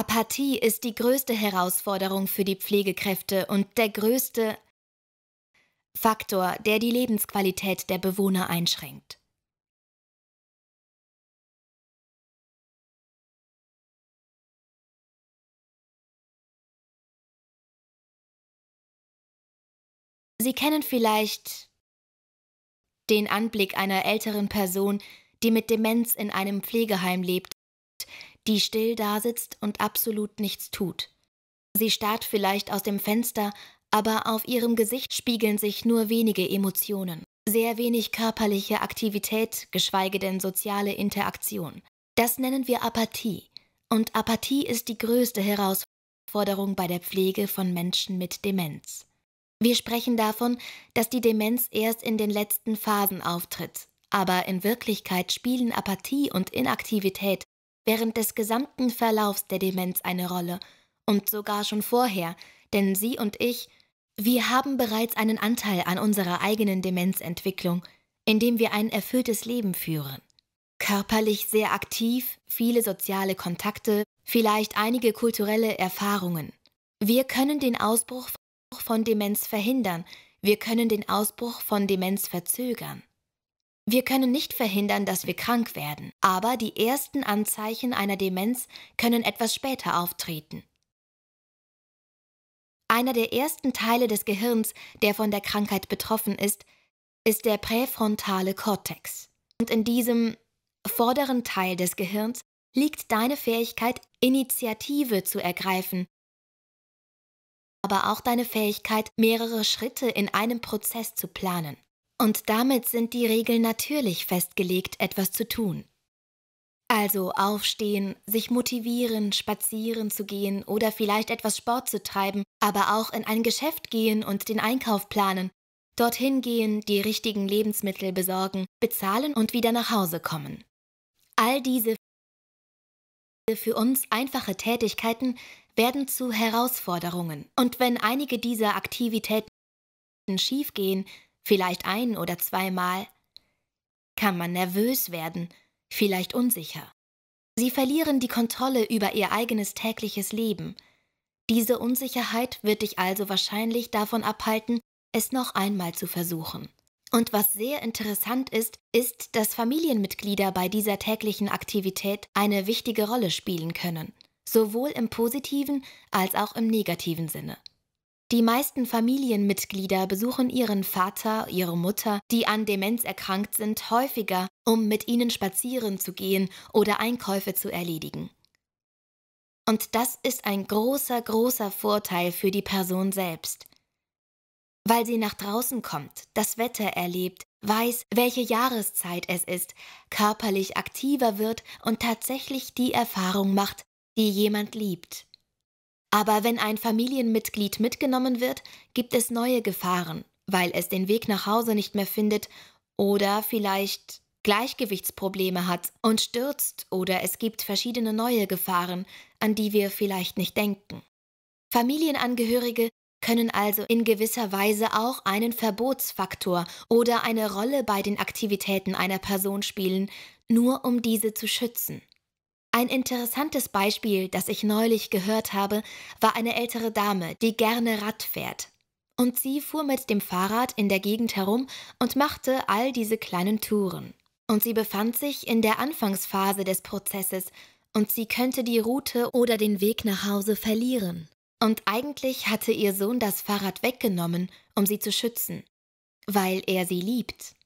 Apathie ist die größte Herausforderung für die Pflegekräfte und der größte Faktor, der die Lebensqualität der Bewohner einschränkt. Sie kennen vielleicht den Anblick einer älteren Person, die mit Demenz in einem Pflegeheim lebt die still dasitzt und absolut nichts tut. Sie starrt vielleicht aus dem Fenster, aber auf ihrem Gesicht spiegeln sich nur wenige Emotionen, sehr wenig körperliche Aktivität, geschweige denn soziale Interaktion. Das nennen wir Apathie. Und Apathie ist die größte Herausforderung bei der Pflege von Menschen mit Demenz. Wir sprechen davon, dass die Demenz erst in den letzten Phasen auftritt, aber in Wirklichkeit spielen Apathie und Inaktivität während des gesamten Verlaufs der Demenz eine Rolle und sogar schon vorher, denn Sie und ich, wir haben bereits einen Anteil an unserer eigenen Demenzentwicklung, indem wir ein erfülltes Leben führen. Körperlich sehr aktiv, viele soziale Kontakte, vielleicht einige kulturelle Erfahrungen. Wir können den Ausbruch von Demenz verhindern, wir können den Ausbruch von Demenz verzögern. Wir können nicht verhindern, dass wir krank werden, aber die ersten Anzeichen einer Demenz können etwas später auftreten. Einer der ersten Teile des Gehirns, der von der Krankheit betroffen ist, ist der präfrontale Kortex. Und in diesem vorderen Teil des Gehirns liegt deine Fähigkeit, Initiative zu ergreifen, aber auch deine Fähigkeit, mehrere Schritte in einem Prozess zu planen. Und damit sind die Regeln natürlich festgelegt, etwas zu tun. Also aufstehen, sich motivieren, spazieren zu gehen oder vielleicht etwas Sport zu treiben, aber auch in ein Geschäft gehen und den Einkauf planen, dorthin gehen, die richtigen Lebensmittel besorgen, bezahlen und wieder nach Hause kommen. All diese für uns einfache Tätigkeiten werden zu Herausforderungen. Und wenn einige dieser Aktivitäten schiefgehen, vielleicht ein oder zweimal, kann man nervös werden, vielleicht unsicher. Sie verlieren die Kontrolle über ihr eigenes tägliches Leben. Diese Unsicherheit wird dich also wahrscheinlich davon abhalten, es noch einmal zu versuchen. Und was sehr interessant ist, ist, dass Familienmitglieder bei dieser täglichen Aktivität eine wichtige Rolle spielen können, sowohl im positiven als auch im negativen Sinne. Die meisten Familienmitglieder besuchen ihren Vater, ihre Mutter, die an Demenz erkrankt sind, häufiger, um mit ihnen spazieren zu gehen oder Einkäufe zu erledigen. Und das ist ein großer, großer Vorteil für die Person selbst. Weil sie nach draußen kommt, das Wetter erlebt, weiß, welche Jahreszeit es ist, körperlich aktiver wird und tatsächlich die Erfahrung macht, die jemand liebt. Aber wenn ein Familienmitglied mitgenommen wird, gibt es neue Gefahren, weil es den Weg nach Hause nicht mehr findet oder vielleicht Gleichgewichtsprobleme hat und stürzt oder es gibt verschiedene neue Gefahren, an die wir vielleicht nicht denken. Familienangehörige können also in gewisser Weise auch einen Verbotsfaktor oder eine Rolle bei den Aktivitäten einer Person spielen, nur um diese zu schützen. Ein interessantes Beispiel, das ich neulich gehört habe, war eine ältere Dame, die gerne Rad fährt. Und sie fuhr mit dem Fahrrad in der Gegend herum und machte all diese kleinen Touren. Und sie befand sich in der Anfangsphase des Prozesses, und sie könnte die Route oder den Weg nach Hause verlieren. Und eigentlich hatte ihr Sohn das Fahrrad weggenommen, um sie zu schützen, weil er sie liebt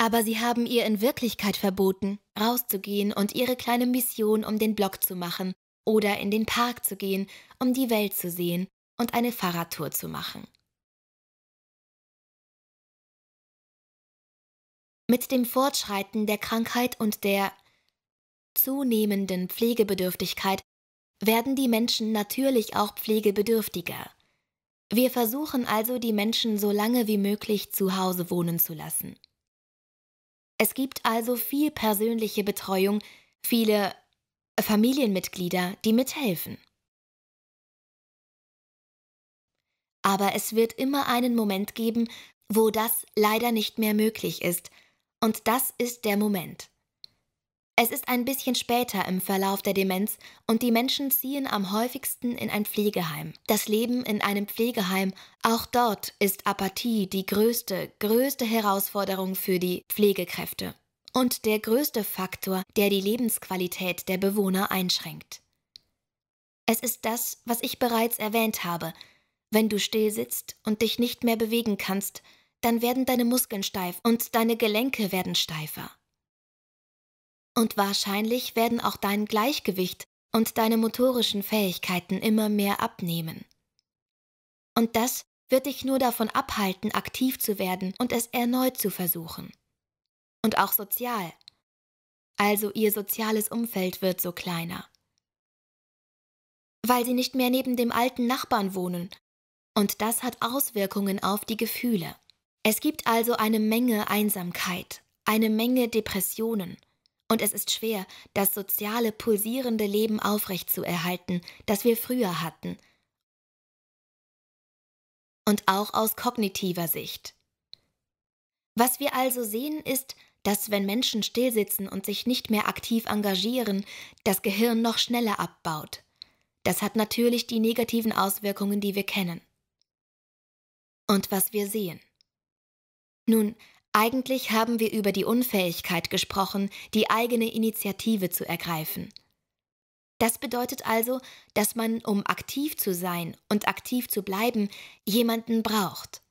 aber sie haben ihr in Wirklichkeit verboten, rauszugehen und ihre kleine Mission um den Block zu machen oder in den Park zu gehen, um die Welt zu sehen und eine Fahrradtour zu machen. Mit dem Fortschreiten der Krankheit und der zunehmenden Pflegebedürftigkeit werden die Menschen natürlich auch pflegebedürftiger. Wir versuchen also, die Menschen so lange wie möglich zu Hause wohnen zu lassen. Es gibt also viel persönliche Betreuung, viele äh, Familienmitglieder, die mithelfen. Aber es wird immer einen Moment geben, wo das leider nicht mehr möglich ist, und das ist der Moment. Es ist ein bisschen später im Verlauf der Demenz und die Menschen ziehen am häufigsten in ein Pflegeheim. Das Leben in einem Pflegeheim, auch dort ist Apathie die größte, größte Herausforderung für die Pflegekräfte und der größte Faktor, der die Lebensqualität der Bewohner einschränkt. Es ist das, was ich bereits erwähnt habe. Wenn du still sitzt und dich nicht mehr bewegen kannst, dann werden deine Muskeln steif und deine Gelenke werden steifer. Und wahrscheinlich werden auch dein Gleichgewicht und deine motorischen Fähigkeiten immer mehr abnehmen. Und das wird dich nur davon abhalten, aktiv zu werden und es erneut zu versuchen. Und auch sozial. Also ihr soziales Umfeld wird so kleiner. Weil sie nicht mehr neben dem alten Nachbarn wohnen. Und das hat Auswirkungen auf die Gefühle. Es gibt also eine Menge Einsamkeit, eine Menge Depressionen und es ist schwer, das soziale, pulsierende Leben aufrechtzuerhalten, das wir früher hatten. Und auch aus kognitiver Sicht. Was wir also sehen ist, dass wenn Menschen stillsitzen und sich nicht mehr aktiv engagieren, das Gehirn noch schneller abbaut. Das hat natürlich die negativen Auswirkungen, die wir kennen. Und was wir sehen. Nun, eigentlich haben wir über die Unfähigkeit gesprochen, die eigene Initiative zu ergreifen. Das bedeutet also, dass man, um aktiv zu sein und aktiv zu bleiben, jemanden braucht.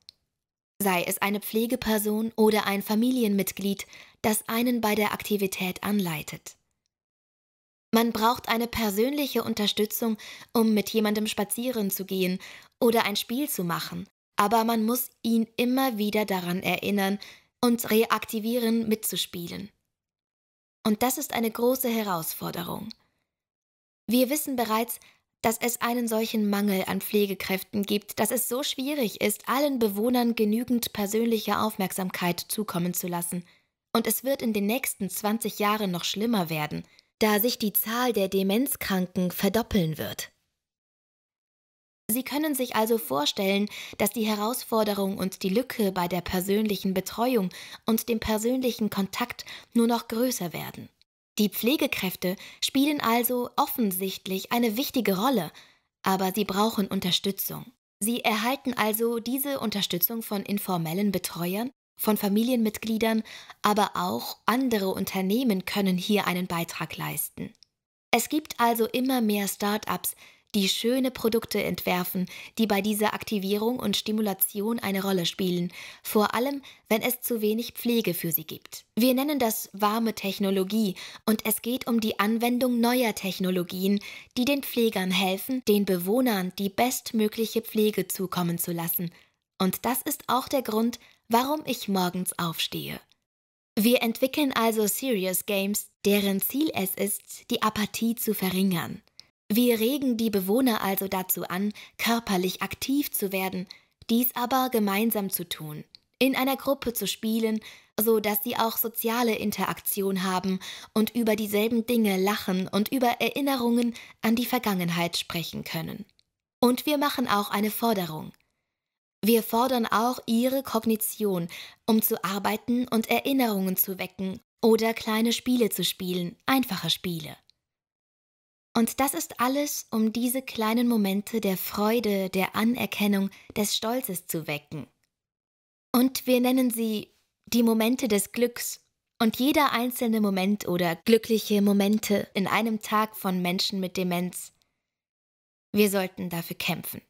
Sei es eine Pflegeperson oder ein Familienmitglied, das einen bei der Aktivität anleitet. Man braucht eine persönliche Unterstützung, um mit jemandem spazieren zu gehen oder ein Spiel zu machen, aber man muss ihn immer wieder daran erinnern, und reaktivieren mitzuspielen. Und das ist eine große Herausforderung. Wir wissen bereits, dass es einen solchen Mangel an Pflegekräften gibt, dass es so schwierig ist, allen Bewohnern genügend persönliche Aufmerksamkeit zukommen zu lassen. Und es wird in den nächsten 20 Jahren noch schlimmer werden, da sich die Zahl der Demenzkranken verdoppeln wird. Sie können sich also vorstellen, dass die Herausforderung und die Lücke bei der persönlichen Betreuung und dem persönlichen Kontakt nur noch größer werden. Die Pflegekräfte spielen also offensichtlich eine wichtige Rolle, aber sie brauchen Unterstützung. Sie erhalten also diese Unterstützung von informellen Betreuern, von Familienmitgliedern, aber auch andere Unternehmen können hier einen Beitrag leisten. Es gibt also immer mehr Start-ups, die schöne Produkte entwerfen, die bei dieser Aktivierung und Stimulation eine Rolle spielen, vor allem wenn es zu wenig Pflege für sie gibt. Wir nennen das warme Technologie und es geht um die Anwendung neuer Technologien, die den Pflegern helfen, den Bewohnern die bestmögliche Pflege zukommen zu lassen. Und das ist auch der Grund, warum ich morgens aufstehe. Wir entwickeln also Serious Games, deren Ziel es ist, die Apathie zu verringern. Wir regen die Bewohner also dazu an, körperlich aktiv zu werden, dies aber gemeinsam zu tun, in einer Gruppe zu spielen, so dass sie auch soziale Interaktion haben und über dieselben Dinge lachen und über Erinnerungen an die Vergangenheit sprechen können. Und wir machen auch eine Forderung. Wir fordern auch ihre Kognition, um zu arbeiten und Erinnerungen zu wecken oder kleine Spiele zu spielen, einfache Spiele. Und das ist alles, um diese kleinen Momente der Freude, der Anerkennung, des Stolzes zu wecken. Und wir nennen sie die Momente des Glücks. Und jeder einzelne Moment oder glückliche Momente in einem Tag von Menschen mit Demenz. Wir sollten dafür kämpfen.